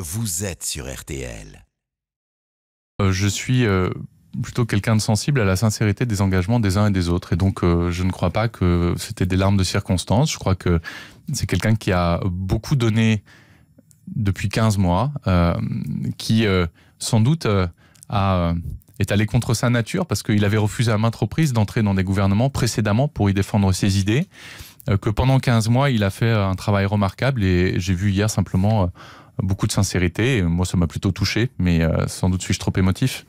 Vous êtes sur RTL. Euh, je suis euh, plutôt quelqu'un de sensible à la sincérité des engagements des uns et des autres. Et donc, euh, je ne crois pas que c'était des larmes de circonstance. Je crois que c'est quelqu'un qui a beaucoup donné depuis 15 mois, qui sans doute a est allé contre sa nature parce qu'il avait refusé à maintes reprises d'entrer dans des gouvernements précédemment pour y défendre ses idées, que pendant 15 mois, il a fait un travail remarquable et j'ai vu hier simplement beaucoup de sincérité. Moi, ça m'a plutôt touché, mais euh, sans doute suis-je trop émotif.